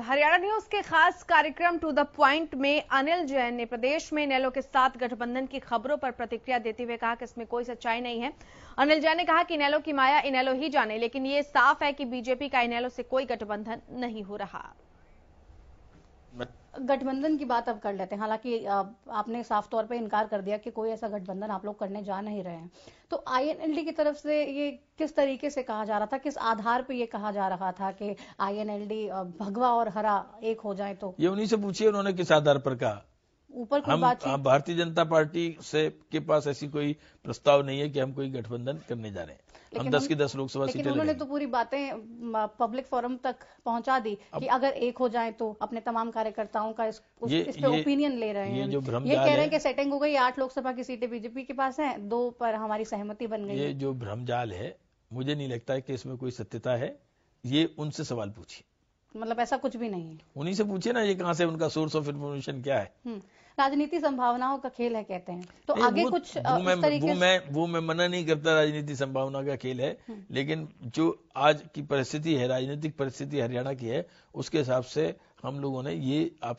Haryana news के खास कार्यक्रम टू द पॉइंट में अनिल जैन ने प्रदेश में नेलो के साथ गठबंधन की खबरों पर प्रतिक्रिया देते हुए कहा कि इसमें कोई सच्चाई नहीं है अनिल जैन ने कहा कि नेलो की माया इनेलो ही जाने लेकिन ये साफ है कि बीजेपी का इनेलो से कोई गठबंधन नहीं हो रहा गठबंधन की बात अब कर लेते हैं हालांकि आपने साफ तौर पर इनकार कर दिया कि कोई ऐसा गठबंधन आप लोग करने जा नहीं रहे हैं तो आईएनएलडी की तरफ से ये किस तरीके से कहा जा रहा था किस आधार पर ये कहा जा रहा था कि आईएनएलडी भगवा और हरा एक हो जाए तो ये उन्हीं से पूछिए उन्होंने किस आधार पर कहा ऊपर कोई बात हम भारतीय जनता पार्टी से के पास ऐसी कोई प्रस्ताव नहीं है कि हम कोई गठबंधन करने जा रहे हैं हम दस की दस लोकसभा सीटें उन्होंने तो पूरी बातें पब्लिक फोरम तक पहुंचा दी कि अगर एक हो जाए तो अपने तमाम कार्यकर्ताओं का इस, ये, इस पे ओपिनियन ले रहे हैं ये जो भ्रम ये कह रहे हैं कि सेटिंग हो गई आठ लोकसभा की सीटें बीजेपी के पास हैं दो पर हमारी सहमति बन गई ये जो भ्रमजाल है मुझे नहीं लगता है कि इसमें कोई सत्यता है ये उनसे सवाल पूछिए मतलब ऐसा कुछ भी नहीं है उन्हीं से पूछे ना ये कहाँ से उनका सोर्स ऑफ इन्फॉर्मेशन क्या है हम्म, राजनीति संभावनाओं का खेल है कहते हैं तो आगे वो, कुछ वो मैं, वो मैं वो मैं मना नहीं करता राजनीति संभावना का खेल है हम्म। लेकिन जो आज की परिस्थिति है राजनीतिक परिस्थिति हरियाणा की है उसके हिसाब से हम लोगों ने ये आप